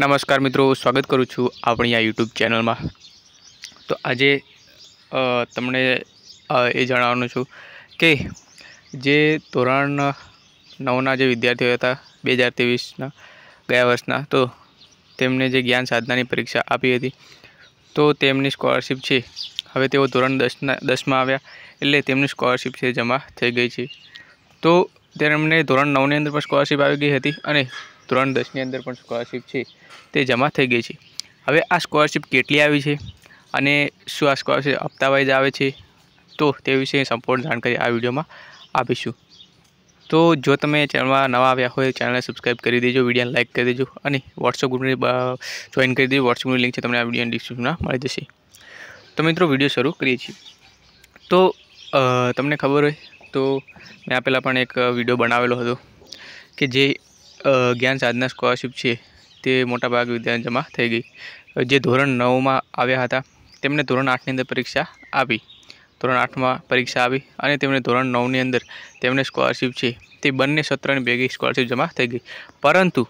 નમસ્કાર મિત્રો સ્વાગત કરું છું આપણી આ યુટ્યુબ ચેનલમાં તો આજે તમને એ જણાવવાનું છું કે જે ધોરણ નવના જે વિદ્યાર્થીઓ હતા બે હજાર ત્રેવીસના ગયા વર્ષના તો તેમને જે જ્ઞાન સાધનાની પરીક્ષા આપી હતી તો તેમની સ્કોલરશિપ છે હવે તેઓ ધોરણ દસના દસમાં આવ્યા એટલે તેમની સ્કોલરશિપ છે જમા થઈ ગઈ છે તો તેમને ધોરણ નવની અંદર પણ સ્કોલરશિપ આવી ગઈ હતી અને ત્રણ દસની અંદર પણ સ્કોલરશીપ છે તે જમા થઈ ગઈ છે હવે આ સ્કોલરશીપ કેટલી આવી છે અને શું આ સ્કોલરશીપ હપ્તા વાઇઝ આવે છે તો તે વિશે સંપૂર્ણ જાણકારી આ વિડીયોમાં આપીશું તો જો તમે ચેનલમાં નવા આવ્યા હોય ચેનલને સબસ્ક્રાઈબ કરી દેજો વિડીયોને લાઇક કરી દેજો અને વોટ્સઅપ ગ્રુપને જોઈન કરી દેજો વોટ્સઅપની લિંક છે તમને આ વિડીયો ડિસ્ક્રિપ્શનમાં મળી જશે તો મિત્રો વિડીયો શરૂ કરીએ છીએ તો તમને ખબર હોય તો મેં આ પહેલાં પણ એક વિડીયો બનાવેલો હતો કે જે જ્ઞાન સાધના સ્કોલરશીપ છે તે મોટાભાગે વિદ્યાર્થીઓ જમા થઈ ગઈ જે ધોરણ નવમાં આવ્યા હતા તેમણે ધોરણ આઠની અંદર પરીક્ષા આપી ધોરણ આઠમાં પરીક્ષા આવી અને તેમણે ધોરણ નવની અંદર તેમને સ્કોલરશીપ છે તે બંને સત્રની ભેગી સ્કોલરશીપ જમા થઈ ગઈ પરંતુ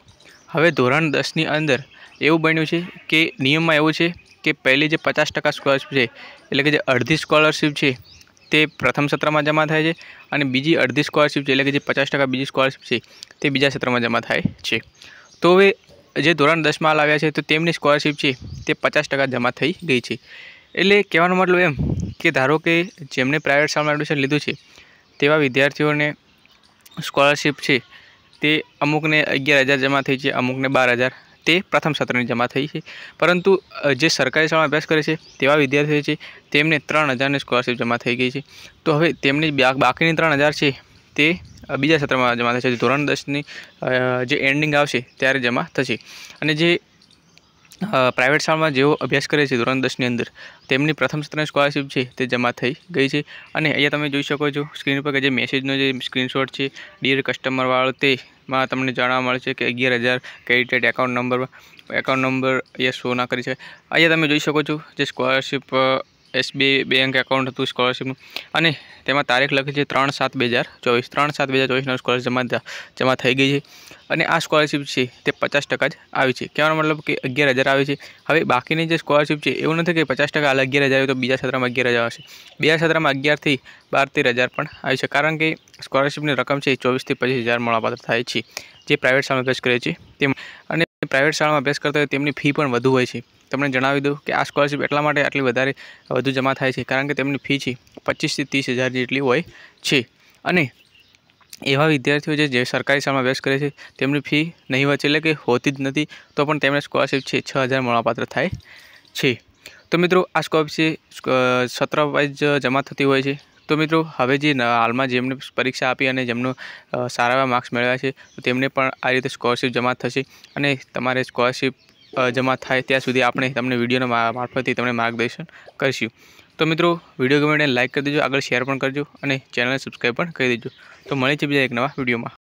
હવે ધોરણ દસની અંદર એવું બન્યું છે કે નિયમમાં એવું છે કે પહેલી જે પચાસ ટકા સ્કોલરશીપ છે એટલે કે જે અડધી સ્કોલરશીપ છે તે પ્રથમ સત્રમાં જમા થાય છે અને બીજી અડધી સ્કોલરશીપ છે એટલે કે જે પચાસ ટકા બીજી સ્કોલરશીપ છે તે બીજા સત્રમાં જમા થાય છે તો હવે જે ધોરણ દસમાં આવ્યા છે તો તેમની સ્કોલરશીપ છે તે પચાસ ટકા જમા થઈ ગઈ છે એટલે કહેવાનો મતલબ એમ કે ધારો કે જેમને પ્રાઇવેટ શાળામાં એડમિશન લીધું છે તેવા વિદ્યાર્થીઓને સ્કોલરશીપ છે તે અમુકને અગિયાર હજાર જમા થઈ છે અમુકને બાર હજાર તે પ્રથમ સત્રની જમા થઈ છે પરંતુ જે સરકારી શાળામાં અભ્યાસ કરે છે તેવા વિદ્યાર્થીઓ છે તેમને ત્રણ હજારની સ્કોલરશીપ જમા થઈ ગઈ છે તો હવે તેમની બાકીની ત્રણ હજાર છે તે બીજા સત્રમાં જમા થશે ધોરણ દસની જે એન્ડિંગ આવશે ત્યારે જમા થશે અને જે પ્રાઇવેટ શાળામાં જેઓ અભ્યાસ કરે છે ધોરણ દસની અંદર તેમની પ્રથમ સત્રની સ્કોલરશીપ છે તે જમા થઈ ગઈ છે અને અહીંયા તમે જોઈ શકો છો સ્ક્રીન પર કે જે મેસેજનો જે સ્ક્રીનશોટ છે ડિયર કસ્ટમરવાળો તે માં તમને જાણવા મળશે કે અગિયાર હજાર credited account number account number એ શો ના કરી છે અહીંયા તમે જોઈ શકો છો જે સ્કોલરશીપ એસબીઆઈ બેંક એકાઉન્ટ હતું સ્કોલરશીપનું અને તેમાં તારીખ લખી છે ત્રણ સાત બે હજાર ચોવીસ ત્રણ સાત બે હજાર ચોવીસના સ્કોલરશીપ જમા જમા થઈ ગઈ છે અને આ સ્કોલરશીપ છે તે પચાસ ટકા જ આવી છે કહેવાનો મતલબ કે અગિયાર હજાર આવી છે હવે બાકીની જે સ્કોલરશીપ છે એવું નથી કે પચાસ ટકા હાલ અગિયાર હજાર આવે તો બીજા સત્રમાં અગિયાર હજાર આવશે બીજા સત્રમાં અગિયારથી બાર તેર હજાર પણ આવી છે કારણ કે સ્કોલરશીપની રકમ છે એ ચોવીસથી પચીસ હજાર મળવાપાત્ર થાય છે જે પ્રાઇવેટ શાળામાં અભ્યાસ કરે છે તેમ અને પ્રાઇવેટ શાળામાં અભ્યાસ કરતા હોય તેમની ફી પણ વધુ હોય છે તમને જણાવી દઉં કે આ સ્કોલરશીપ એટલા માટે આટલી વધારે વધુ જમા થાય છે કારણ કે તેમની ફી છે પચીસથી ત્રીસ હજાર જેટલી હોય છે અને એવા વિદ્યાર્થીઓ જે સરકારી શાળામાં અભ્યાસ કરે છે તેમની ફી નહીં નહીંવત એટલે કે હોતી જ નથી તો પણ તેમને સ્કોલરશીપ છે છ હજાર મળવાપાત્ર થાય છે તો મિત્રો આ સ્કોલરશીપ સત્ર વાઇઝ જમા થતી હોય છે તો મિત્રો હવે જે હાલમાં જેમને પરીક્ષા આપી અને જેમનો સારા એવા માર્ક્સ મેળવ્યા છે તેમને પણ આ રીતે સ્કોલરશીપ જમા થશે અને તમારે સ્કોલરશીપ જમા થાય ત્યાં સુધી આપણે તમને વિડીયોના મારફતથી તમને માર્ગદર્શન કરીશું તો મિત્રો વિડીયો ગમે લાઇક કરી દેજો આગળ શેર પણ કરજો અને ચેનલને સબસ્ક્રાઈબ પણ કરી દેજો તો મળે છે બીજા એક નવા વિડીયોમાં